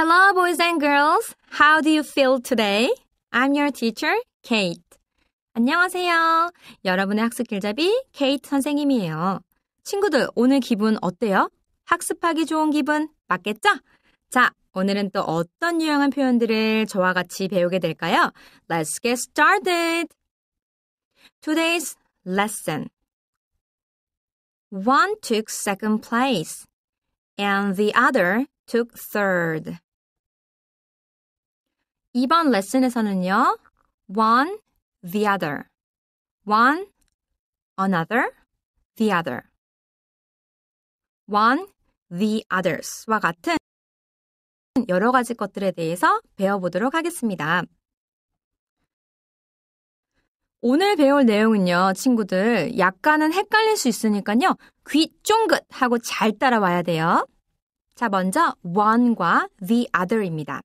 Hello, boys and girls. How do you feel today? I'm your teacher, Kate. 안녕하세요. 여러분의 학습 길잡이 케이트 선생님이에요. 친구들, 오늘 기분 어때요? 학습하기 좋은 기분 맞겠죠? 자, 오늘은 또 어떤 유용한 표현들을 저와 같이 배우게 될까요? Let's get started. Today's lesson. One took second place and the other took third. 이번 레슨에서는요. one, the other. one, another, the other. one, the others와 같은 여러 가지 것들에 대해서 배워보도록 하겠습니다. 오늘 배울 내용은요, 친구들, 약간은 헷갈릴 수 있으니까요, 귀 쫑긋 하고 잘 따라와야 돼요. 자, 먼저 one과 the other입니다.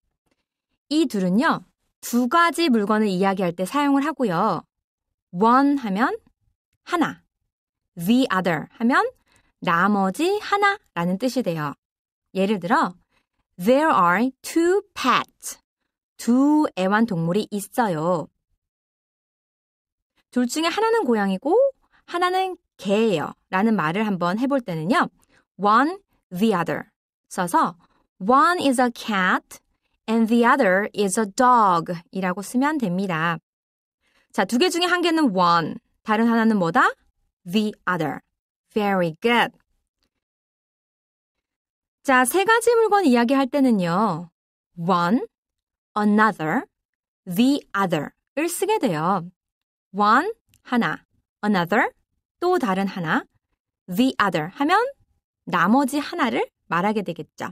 이 둘은요, 두 가지 물건을 이야기할 때 사용을 하고요. one 하면 하나, the other 하면 나머지 하나라는 뜻이 돼요. 예를 들어, there are two pets. 두 애완동물이 있어요. 둘 중에 하나는 고양이고 하나는 개예요. 라는 말을 한번 해볼 때는요. one, the other 써서 one is a cat, and the other is a dog 이라고 쓰면 됩니다. 자, 두 개 중에 한 개는 one, 다른 하나는 뭐다? the other. Very good. 자, 세 가지 물건 이야기할 때는요. one, another, the other을 쓰게 돼요. one, 하나, another, 또 다른 하나, the other 하면 나머지 하나를 말하게 되겠죠.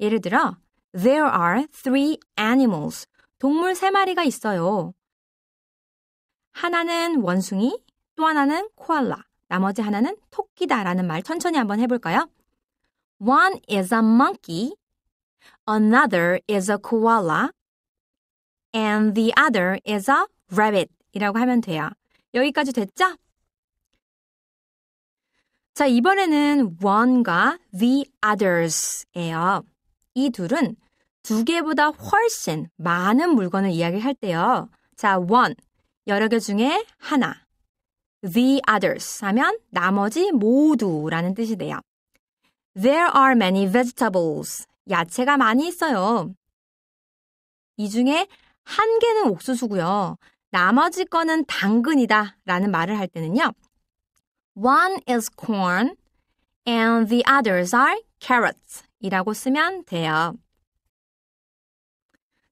예를 들어, There are three animals. 동물 세 마리가 있어요. 하나는 원숭이, 또 하나는 코알라, 나머지 하나는 토끼다 라는 말 천천히 한번 해볼까요? One is a monkey, another is a koala, and the other is a rabbit 이라고 하면 돼요. 여기까지 됐죠? 자, 이번에는 one과 the others예요. 이 둘은 두 개보다 훨씬 많은 물건을 이야기할 때요. 자, one. 여러 개 중에 하나. The others 하면 나머지 모두라는 뜻이 돼요. There are many vegetables. 야채가 많이 있어요. 이 중에 한 개는 옥수수고요. 나머지 거는 당근이다 라는 말을 할 때는요. One is corn and the others are carrots. 이라고 쓰면 돼요.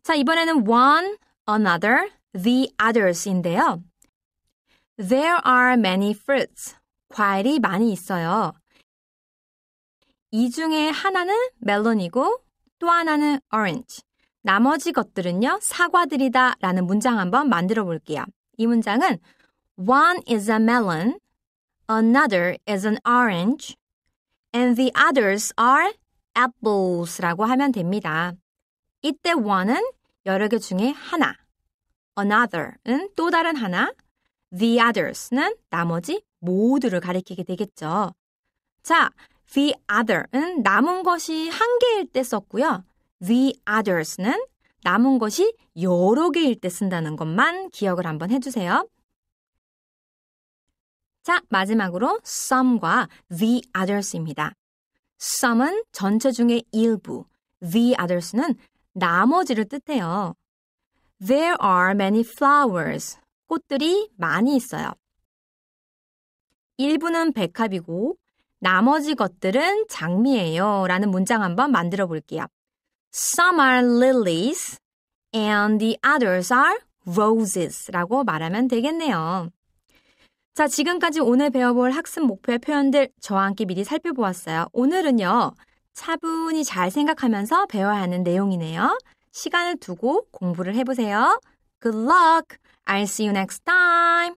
자, 이번에는 one, another, the others인데요. There are many fruits. 과일이 많이 있어요. 이 중에 하나는 멜론이고 또 하나는 orange. 나머지 것들은요, 사과들이다 라는 문장 한번 만들어 볼게요. 이 문장은 one is a melon, another is an orange, and the others are apples라고 하면 됩니다. 이때 one은 여러 개 중에 하나, another은 또 다른 하나, the others는 나머지 모두를 가리키게 되겠죠. 자, the other은 남은 것이 한 개일 때 썼고요. the others는 남은 것이 여러 개일 때 쓴다는 것만 기억을 한번 해주세요. 자, 마지막으로 some과 the others입니다. some은 전체 중에 일부, the others는 나머지를 뜻해요. There are many flowers. 꽃들이 많이 있어요. 일부는 백합이고 나머지 것들은 장미예요. 라는 문장 한번 만들어 볼게요. Some are lilies and the others are roses 라고 말하면 되겠네요. 자, 지금까지 오늘 배워볼 학습 목표의 표현들 저와 함께 미리 살펴보았어요. 오늘은요, 차분히 잘 생각하면서 배워야 하는 내용이네요. 시간을 두고 공부를 해보세요. Good luck! I'll see you next time!